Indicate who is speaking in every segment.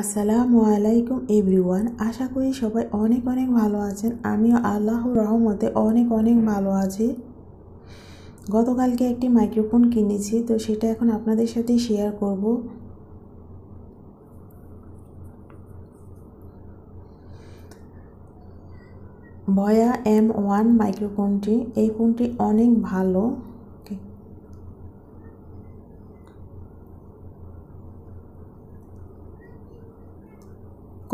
Speaker 1: আসসালামু আলাইকুম এভরিওয়ান আশা করি সবাই অনেক অনেক ভালো আছেন আমিও আল্লাহ রহমতে অনেক অনেক ভালো আছি গতকালকে একটি মাইক্রোফোন কিনেছি তো সেটা এখন আপনাদের সাথে শেয়ার করব ভয়া এম ওয়ান মাইক্রোফোনটি এই ফোনটি অনেক ভালো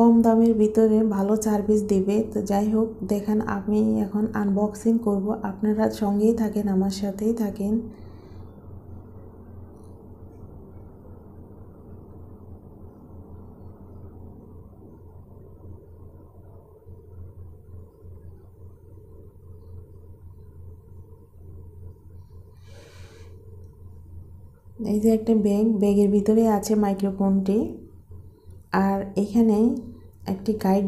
Speaker 1: কম দামের ভিতরে ভালো সার্ভিস দিবে তো যাই হোক দেখেন আমি এখন আনবক্সিং করব আপনারা সঙ্গেই থাকেন আমার সাথেই থাকেন এই যে একটা ব্যাগ ব্যাগের ভিতরে আছে মাইক্রোফোনটি আর এখানে একটি গাইড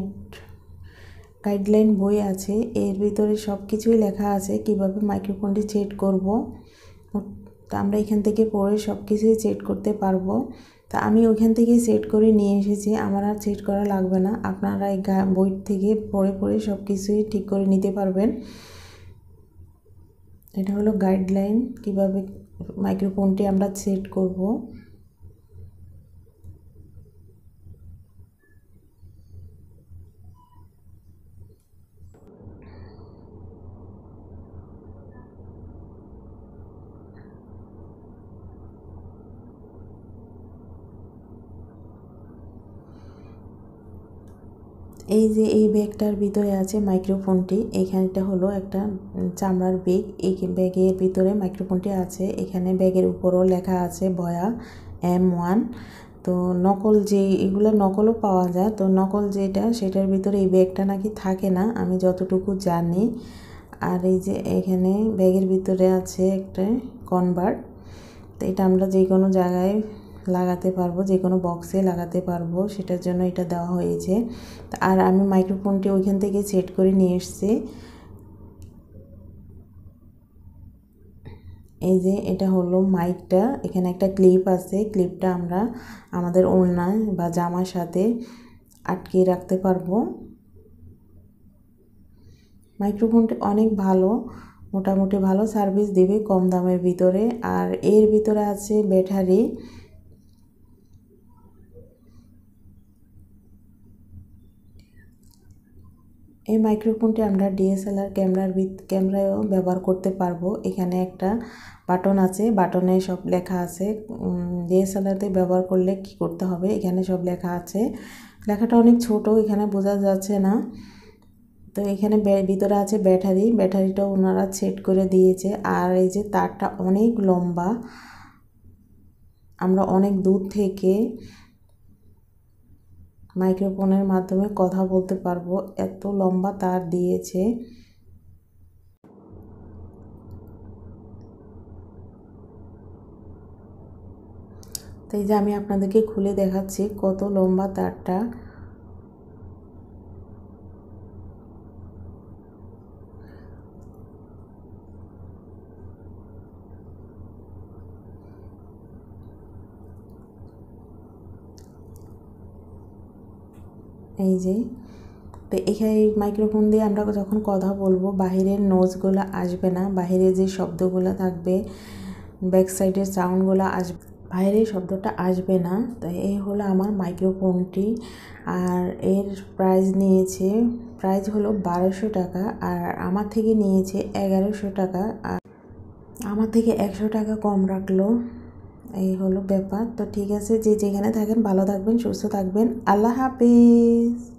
Speaker 1: গাইডলাইন বই আছে এর ভিতরে সব কিছুই লেখা আছে কিভাবে মাইক্রোফোনটি চেট করব তা আমরা এখান থেকে পড়ে সব কিছুই চেট করতে পারবো তা আমি ওখান থেকে সেট করে নিয়ে এসেছি আমার আর সেট করা লাগবে না আপনারা এই বই থেকে পড়ে পড়ে সব কিছুই ঠিক করে নিতে পারবেন এটা হলো গাইডলাইন কিভাবে মাইক্রোফোনটি আমরা সেট করব এই যে এই ব্যাগটার ভিতরে আছে মাইক্রোফোনটি এখানেটা হলো একটা চামড়ার ব্যাগ এই ব্যাগের ভিতরে মাইক্রোফোনটি আছে এখানে ব্যাগের উপরও লেখা আছে বয়া এম ওয়ান তো নকল যে এগুলো নকলও পাওয়া যায় তো নকল যেটা সেটার ভিতরে এই ব্যাগটা নাকি থাকে না আমি যতটুকু জানি আর এই যে এখানে ব্যাগের ভিতরে আছে একটা কনভার্ট তো এটা আমরা যে কোনো জায়গায় লাগাতে পারবো যে কোনো বক্সে লাগাতে পারবো সেটার জন্য এটা দেওয়া হয়েছে আর আমি মাইক্রোফোনটি ওইখান থেকে সেট করে নিয়ে এসছি এই যে এটা হলো মাইকটা এখানে একটা ক্লিপ আছে ক্লিপটা আমরা আমাদের ওড়নায় বা জামার সাথে আটকিয়ে রাখতে পারবো মাইক্রোফোনটি অনেক ভালো মোটামুটি ভালো সার্ভিস দেবে কম দামের ভিতরে আর এর ভিতরে আছে ব্যাটারি এই মাইক্রোফোনটি আমরা ডিএসএলআর ক্যামেরার ভিত ক্যামেরায়ও ব্যবহার করতে পারবো এখানে একটা বাটন আছে বাটনে সব লেখা আছে ডিএসএলআরতে ব্যবহার করলে কি করতে হবে এখানে সব লেখা আছে লেখাটা অনেক ছোট এখানে বোঝা যাচ্ছে না তো এখানে ভিতরে আছে ব্যাটারি ব্যাটারিটা ওনারা সেট করে দিয়েছে আর এই যে তারটা অনেক লম্বা আমরা অনেক দূর থেকে মাইক্রোফোনের মাধ্যমে কথা বলতে পারবো এত লম্বা তার দিয়েছে তাই যে আমি আপনাদেরকে খুলে দেখাচ্ছি কত লম্বা তারটা এই যে তো এখানে মাইক্রোফোন দিয়ে আমরা যখন কথা বলবো বাহিরের নোজগুলো আসবে না বাহিরে যে শব্দগুলো থাকবে ব্যাক সাইডের সাউন্ডগুলো আসবে বাইরের শব্দটা আসবে না তো এই হলো আমার মাইক্রোফোনটি আর এর প্রাইস নিয়েছে প্রাইস হলো বারোশো টাকা আর আমার থেকে নিয়েছে এগারোশো টাকা আর আমার থেকে একশো টাকা কম রাখলো এই হলো ব্যাপার তো ঠিক আছে যে যেখানে থাকেন ভালো থাকবেন সুস্থ থাকবেন আল্লাহ হাফিজ